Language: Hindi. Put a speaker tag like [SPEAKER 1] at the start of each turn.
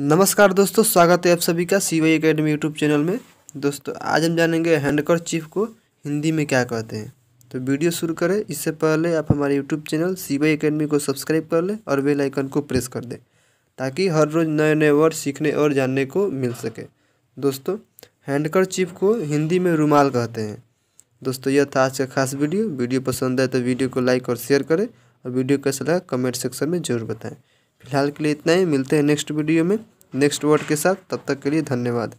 [SPEAKER 1] नमस्कार दोस्तों स्वागत है आप सभी का C Y academy YouTube channel में दोस्तों आज हम जानेंगे हैंडकर चीफ को हिंदी में क्या कहते हैं तो वीडियो शुरू करें इससे पहले आप हमारे YouTube channel C Y academy को सब्सक्राइब कर लें और बेल आइकन को प्रेस कर दें ताकि हर रोज़ नए नए वर्ड सीखने और जानने को मिल सके दोस्तों हैंडकर चीफ को हिंदी में रुमाल कहते हैं दोस्तों यह था आज का खास वीडियो वीडियो पसंद आए तो वीडियो को लाइक और शेयर करें और वीडियो कैसा लगा कमेंट सेक्शन में ज़रूर बताएँ फिलहाल के लिए इतना ही मिलते हैं नेक्स्ट वीडियो में नेक्स्ट वर्ड के साथ तब तक के लिए धन्यवाद